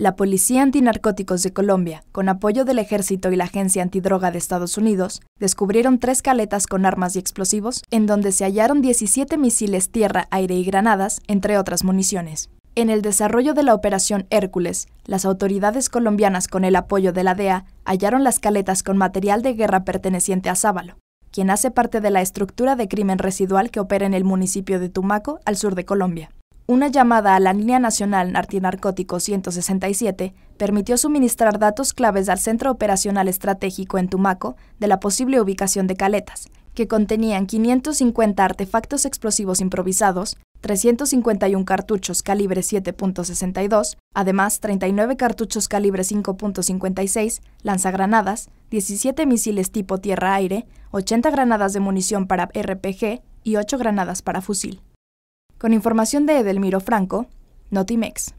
La Policía Antinarcóticos de Colombia, con apoyo del Ejército y la Agencia Antidroga de Estados Unidos, descubrieron tres caletas con armas y explosivos, en donde se hallaron 17 misiles tierra, aire y granadas, entre otras municiones. En el desarrollo de la operación Hércules, las autoridades colombianas con el apoyo de la DEA hallaron las caletas con material de guerra perteneciente a Sábalo, quien hace parte de la estructura de crimen residual que opera en el municipio de Tumaco, al sur de Colombia. Una llamada a la Línea Nacional Antinarcótico 167 permitió suministrar datos claves al Centro Operacional Estratégico en Tumaco de la posible ubicación de caletas, que contenían 550 artefactos explosivos improvisados, 351 cartuchos calibre 7.62, además 39 cartuchos calibre 5.56, lanzagranadas, 17 misiles tipo tierra-aire, 80 granadas de munición para RPG y 8 granadas para fusil. Con información de Edelmiro Franco, Notimex.